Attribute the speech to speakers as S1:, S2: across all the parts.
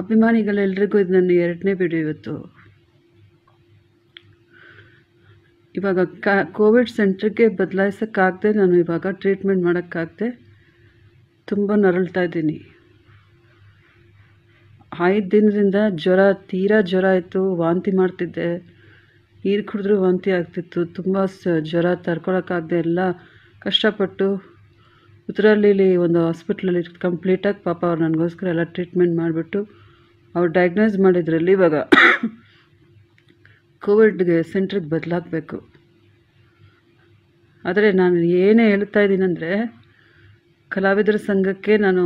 S1: ಅಭಿಮಾನಿಗಳೆಲ್ರಿಗೂ ಇದು ನನ್ನ ಎರಡನೇ ವಿಡಿಯೋ ಇವತ್ತು ಇವಾಗ ಕ ಕೋವಿಡ್ ಸೆಂಟ್ರಿಗೆ ಬದಲಾಯಿಸೋಕ್ಕಾಗದೆ ನಾನು ಇವಾಗ ಟ್ರೀಟ್ಮೆಂಟ್ ಮಾಡೋಕ್ಕಾಗದೆ ತುಂಬ ನರಳ್ತಾ ಇದ್ದೀನಿ ಐದು ದಿನದಿಂದ ಜ್ವರ ತೀರಾ ಜ್ವರ ಇತ್ತು ವಾಂತಿ ಮಾಡ್ತಿದ್ದೆ ನೀರು ಕುಡಿದ್ರೂ ವಾಂತಿ ಆಗ್ತಿತ್ತು ತುಂಬ ಜ್ವರ ತರ್ಕೊಳಕ್ಕಾಗದೆ ಎಲ್ಲ ಕಷ್ಟಪಟ್ಟು ಉತ್ತರಹಳ್ಳಿಲಿ ಒಂದು ಹಾಸ್ಪಿಟ್ಲಲ್ಲಿ ಕಂಪ್ಲೀಟಾಗಿ ಪಾಪ ಅವ್ರು ನನಗೋಸ್ಕರ ಎಲ್ಲ ಟ್ರೀಟ್ಮೆಂಟ್ ಮಾಡಿಬಿಟ್ಟು ಅವ್ರು ಡಯಾಗ್ನೋಸ್ ಮಾಡಿದ್ರಲ್ಲಿ ಇವಾಗ ಕೋವಿಡ್ಗೆ ಸೆಂಟ್ರಿಗೆ ಬದಲಾಗಬೇಕು ಆದರೆ ನಾನು ಏನೇ ಹೇಳ್ತಾ ಇದ್ದೀನಂದರೆ ಕಲಾವಿದರ ಸಂಘಕ್ಕೆ ನಾನು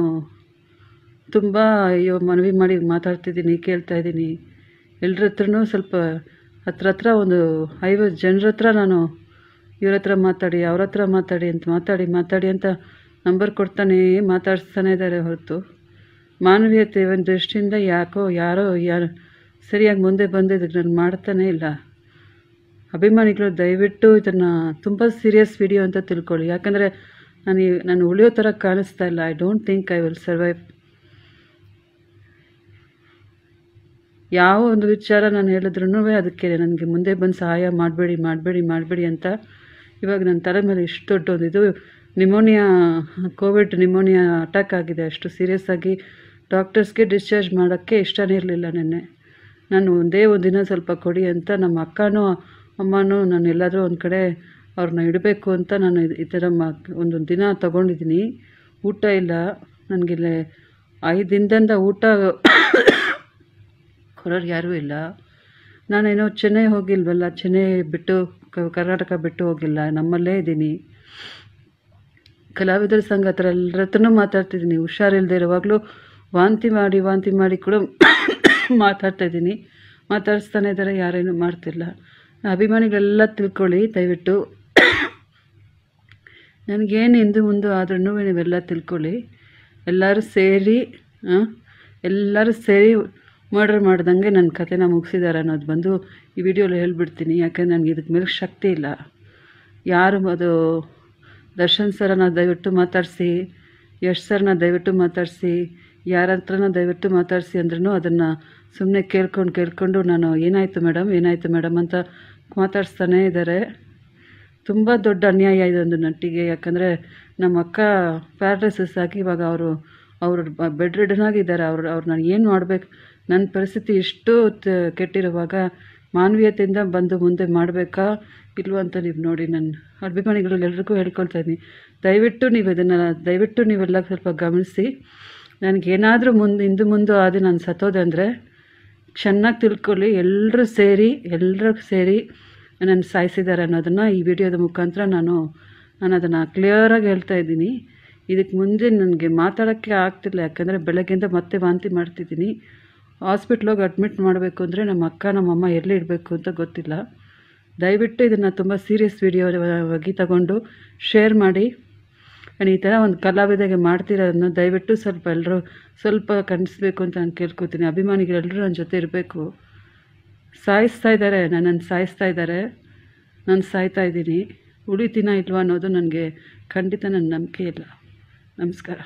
S1: ತುಂಬ ಅಯ್ಯೋ ಮನವಿ ಮಾಡಿ ಮಾತಾಡ್ತಿದ್ದೀನಿ ಕೇಳ್ತಾ ಇದ್ದೀನಿ ಎಲ್ಲರ ಹತ್ರನೂ ಸ್ವಲ್ಪ ಹತ್ರ ಹತ್ರ ಒಂದು ಐವತ್ತು ಜನರ ಹತ್ರ ನಾನು ಇವ್ರ ಹತ್ರ ಮಾತಾಡಿ ಅವ್ರ ಹತ್ರ ಮಾತಾಡಿ ಅಂತ ಮಾತಾಡಿ ಮಾತಾಡಿ ಅಂತ ನಂಬರ್ ಕೊಡ್ತಾನೆ ಮಾತಾಡಿಸ್ತಾನೆ ಇದ್ದಾರೆ ಹೊರತು ಮಾನವೀಯತೆ ಒಂದು ದೃಷ್ಟಿಯಿಂದ ಯಾಕೋ ಯಾರೋ ಯಾರು ಸರಿಯಾಗಿ ಮುಂದೆ ಇದಕ್ಕೆ ನಾನು ಮಾಡ್ತಾನೇ ಇಲ್ಲ ಅಭಿಮಾನಿಗಳು ದಯವಿಟ್ಟು ಇದನ್ನು ತುಂಬ ಸೀರಿಯಸ್ ವಿಡಿಯೋ ಅಂತ ತಿಳ್ಕೊಳ್ಳಿ ಯಾಕಂದರೆ ನಾನು ನಾನು ಉಳಿಯೋ ಥರ ಕಾಣಿಸ್ತಾ ಇಲ್ಲ I don't think I will survive ಯಾವ ಒಂದು ವಿಚಾರ ನಾನು ಹೇಳಿದ್ರೂ ಅದಕ್ಕೆ ನನಗೆ ಮುಂದೆ ಬಂದು ಸಹಾಯ ಮಾಡಬೇಡಿ ಮಾಡಬೇಡಿ ಮಾಡಬೇಡಿ ಅಂತ ಇವಾಗ ನನ್ನ ತಲೆ ಮೇಲೆ ಇಷ್ಟು ಒಂದು ಇದು ನಿಮೋನಿಯಾ ಕೋವಿಡ್ ನಿಮೋನಿಯಾ ಅಟ್ಯಾಕ್ ಆಗಿದೆ ಅಷ್ಟು ಸೀರಿಯಸ್ ಆಗಿ ಡಾಕ್ಟರ್ಸ್ಗೆ ಡಿಸ್ಚಾರ್ಜ್ ಮಾಡೋಕ್ಕೆ ಇಷ್ಟನೇ ಇರಲಿಲ್ಲ ನೆನ್ನೆ ನಾನು ಒಂದೇ ಒಂದು ದಿನ ಸ್ವಲ್ಪ ಕೊಡಿ ಅಂತ ನಮ್ಮ ಅಕ್ಕನೂ ಅಮ್ಮನೂ ನಾನು ಎಲ್ಲಾದರೂ ಒಂದು ಕಡೆ ಅವ್ರನ್ನ ಇಡಬೇಕು ಅಂತ ನಾನು ಈ ಥರ ಮಾ ಒಂದೊಂದು ದಿನ ತೊಗೊಂಡಿದ್ದೀನಿ ಊಟ ಇಲ್ಲ ನನಗಿಲ್ಲ ಐದು ದಿನದಿಂದ ಊಟ ಕೊಡೋರು ಯಾರೂ ಇಲ್ಲ ನಾನೇನೋ ಚೆನ್ನೈ ಹೋಗಿಲ್ವಲ್ಲ ಚೆನ್ನೈ ಬಿಟ್ಟು ಕರ್ನಾಟಕ ಬಿಟ್ಟು ಹೋಗಿಲ್ಲ ನಮ್ಮಲ್ಲೇ ಇದ್ದೀನಿ ಕಲಾವಿದರ ಸಂಘ ಹತ್ರ ಎಲ್ಲರ ಹತ್ರನೂ ಮಾತಾಡ್ತಿದ್ದೀನಿ ಹುಷಾರಿಲ್ಲದೆ ಇರುವಾಗಲೂ ವಾಂತಿ ಮಾಡಿ ವಾಂತಿ ಮಾಡಿ ಕೂಡ ಮಾತಾಡ್ತಾ ಇದ್ದೀನಿ ಮಾತಾಡಿಸ್ತಾನೆ ಇದ್ದಾರೆ ಯಾರೇನು ಮಾಡ್ತಿಲ್ಲ ಅಭಿಮಾನಿಗಳೆಲ್ಲ ತಿಳ್ಕೊಳ್ಳಿ ದಯವಿಟ್ಟು ನನಗೇನು ಹಿಂದೆ ಮುಂದೆ ಆದ್ರೂ ನೀವೆಲ್ಲ ತಿಳ್ಕೊಳ್ಳಿ ಎಲ್ಲರೂ ಸೇರಿ ಎಲ್ಲರೂ ಸೇರಿ ಮರ್ಡರ್ ಮಾಡ್ದಂಗೆ ನನ್ನ ಕತೆನ ಮುಗಿಸಿದ್ದಾರೆ ಅನ್ನೋದು ಬಂದು ಈ ವಿಡಿಯೋಲಿ ಹೇಳ್ಬಿಡ್ತೀನಿ ಯಾಕೆಂದ್ರೆ ನನಗೆ ಇದಕ್ಕೆ ಮೇಲೆ ಶಕ್ತಿ ಇಲ್ಲ ಯಾರು ಅದು ದರ್ಶನ್ ಸರನ್ನ ದಯವಿಟ್ಟು ಮಾತಾಡಿಸಿ ಯಶ್ ಸರ್ನ ದಯವಿಟ್ಟು ಮಾತಾಡಿಸಿ ಯಾರ ಹತ್ರನೂ ದಯವಿಟ್ಟು ಮಾತಾಡಿಸಿ ಅಂದ್ರೂ ಅದನ್ನು ಸುಮ್ಮನೆ ಕೇಳ್ಕೊಂಡು ಕೇಳಿಕೊಂಡು ನಾನು ಏನಾಯಿತು ಮೇಡಮ್ ಏನಾಯಿತು ಮೇಡಮ್ ಅಂತ ಮಾತಾಡಿಸ್ತಾನೇ ಇದ್ದಾರೆ ತುಂಬ ದೊಡ್ಡ ಅನ್ಯಾಯ ಇದೆ ಒಂದು ನಟ್ಟಿಗೆ ಯಾಕಂದರೆ ನಮ್ಮ ಅಕ್ಕ ಪ್ಯಾರಲೈಸಸ್ ಆಗಿ ಇವಾಗ ಅವರು ಅವರು ಬೆಡ್ ರಿಡನ್ ಆಗಿದ್ದಾರೆ ಅವ್ರು ನಾನು ಏನು ಮಾಡಬೇಕು ನನ್ನ ಪರಿಸ್ಥಿತಿ ಇಷ್ಟು ಕೆಟ್ಟಿರುವಾಗ ಮಾನವೀಯತೆಯಿಂದ ಬಂದು ಮುಂದೆ ಮಾಡಬೇಕಾ ಇಲ್ವಂತ ಅಂತ ನೀವು ನೋಡಿ ನನ್ನ ಅಭಿಮಾನಿಗಳಲ್ಲಿ ಎಲ್ರಿಗೂ ಹೇಳ್ಕೊಳ್ತಾ ಇದ್ದೀನಿ ದಯವಿಟ್ಟು ನೀವು ಇದನ್ನು ದಯವಿಟ್ಟು ನೀವೆಲ್ಲ ಸ್ವಲ್ಪ ಗಮನಿಸಿ ನನಗೇನಾದರೂ ಮುಂದೆ ಇಂದು ಮುಂದೆ ಅದು ನಾನು ಸತ್ತೋದಂದರೆ ಚೆನ್ನಾಗಿ ತಿಳ್ಕೊಳ್ಳಿ ಎಲ್ಲರೂ ಸೇರಿ ಎಲ್ಲರೂ ಸೇರಿ ನನ್ನನ್ನು ಸಾಯಿಸಿದ್ದಾರೆ ಅನ್ನೋದನ್ನು ಈ ವಿಡಿಯೋದ ಮುಖಾಂತರ ನಾನು ನಾನು ಅದನ್ನು ಕ್ಲಿಯರಾಗಿ ಹೇಳ್ತಾ ಇದ್ದೀನಿ ಇದಕ್ಕೆ ಮುಂದೆ ನನಗೆ ಮಾತಾಡೋಕ್ಕೆ ಆಗ್ತಿಲ್ಲ ಯಾಕಂದರೆ ಬೆಳಗ್ಗೆಯಿಂದ ಮತ್ತೆ ವಾಂತಿ ಮಾಡ್ತಿದ್ದೀನಿ ಹಾಸ್ಪಿಟ್ಲಿಗೆ ಅಡ್ಮಿಟ್ ಮಾಡಬೇಕು ಅಂದರೆ ನಮ್ಮ ಅಕ್ಕ ನಮ್ಮಮ್ಮ ಎಲ್ಲಿ ಇಡಬೇಕು ಅಂತ ಗೊತ್ತಿಲ್ಲ ದಯವಿಟ್ಟು ಇದನ್ನು ತುಂಬ ಸೀರಿಯಸ್ ವಿಡಿಯೋವಾಗಿ ತಗೊಂಡು ಶೇರ್ ಮಾಡಿ ನಾನು ಈ ಥರ ಒಂದು ಕಲಾವಿದಾಗೆ ಮಾಡ್ತಿರೋದನ್ನ ದಯವಿಟ್ಟು ಸ್ವಲ್ಪ ಎಲ್ಲರೂ ಸ್ವಲ್ಪ ಕಣಿಸ್ಬೇಕು ಅಂತ ನಾನು ಕೇಳ್ಕೊತೀನಿ ಅಭಿಮಾನಿಗಳೆಲ್ಲರೂ ನನ್ನ ಜೊತೆ ಇರಬೇಕು ಸಾಯಿಸ್ತಾ ಇದ್ದಾರೆ ನನ್ನನ್ನು ಸಾಯಿಸ್ತಾ ಇದ್ದಾರೆ ನಾನು ಸಾಯ್ತಾ ಇದ್ದೀನಿ ಉಳಿತೀನ ಇಲ್ವಾ ಅನ್ನೋದು ನನಗೆ ಖಂಡಿತ ನನ್ನ ನಂಬಿಕೆ ಇಲ್ಲ ನಮಸ್ಕಾರ